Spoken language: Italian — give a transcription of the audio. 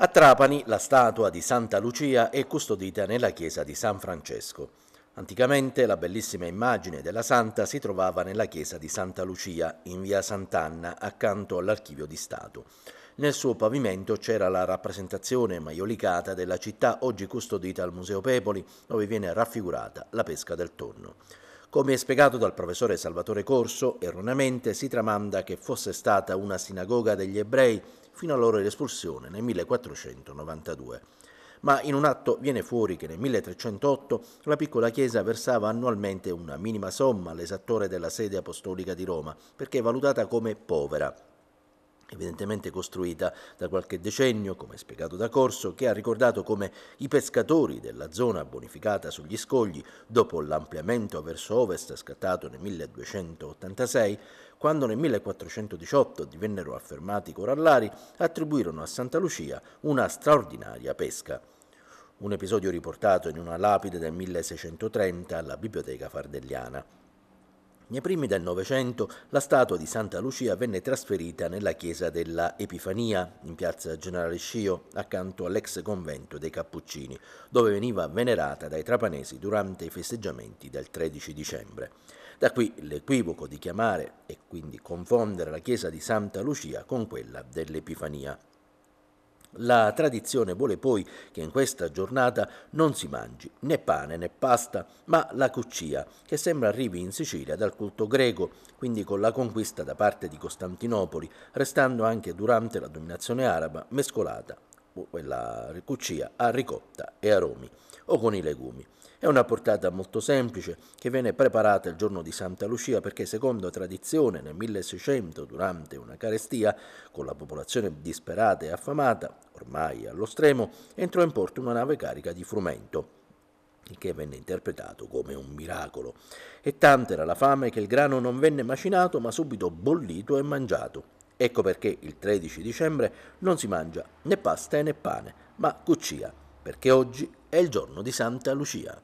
A Trapani la statua di Santa Lucia è custodita nella chiesa di San Francesco. Anticamente la bellissima immagine della santa si trovava nella chiesa di Santa Lucia, in via Sant'Anna, accanto all'archivio di Stato. Nel suo pavimento c'era la rappresentazione maiolicata della città oggi custodita al Museo Pepoli, dove viene raffigurata la pesca del tonno. Come spiegato dal professore Salvatore Corso, erroneamente si tramanda che fosse stata una sinagoga degli ebrei fino alla loro espulsione nel 1492. Ma in un atto viene fuori che nel 1308 la piccola chiesa versava annualmente una minima somma all'esattore della sede apostolica di Roma, perché valutata come povera evidentemente costruita da qualche decennio, come spiegato da Corso, che ha ricordato come i pescatori della zona bonificata sugli scogli dopo l'ampliamento verso ovest scattato nel 1286, quando nel 1418 divennero affermati corallari, attribuirono a Santa Lucia una straordinaria pesca. Un episodio riportato in una lapide del 1630 alla Biblioteca Fardelliana. Nei primi del Novecento la statua di Santa Lucia venne trasferita nella chiesa della Epifania, in piazza Generale Scio, accanto all'ex convento dei Cappuccini, dove veniva venerata dai trapanesi durante i festeggiamenti del 13 dicembre. Da qui l'equivoco di chiamare e quindi confondere la chiesa di Santa Lucia con quella dell'Epifania. La tradizione vuole poi che in questa giornata non si mangi né pane né pasta, ma la cuccia, che sembra arrivi in Sicilia dal culto greco, quindi con la conquista da parte di Costantinopoli, restando anche durante la dominazione araba mescolata quella cuccia a ricotta e aromi o con i legumi. È una portata molto semplice che viene preparata il giorno di Santa Lucia perché secondo tradizione nel 1600 durante una carestia con la popolazione disperata e affamata, ormai allo stremo, entrò in porto una nave carica di frumento il che venne interpretato come un miracolo. E tanta era la fame che il grano non venne macinato ma subito bollito e mangiato. Ecco perché il 13 dicembre non si mangia né pasta né pane, ma cuccia, perché oggi è il giorno di Santa Lucia.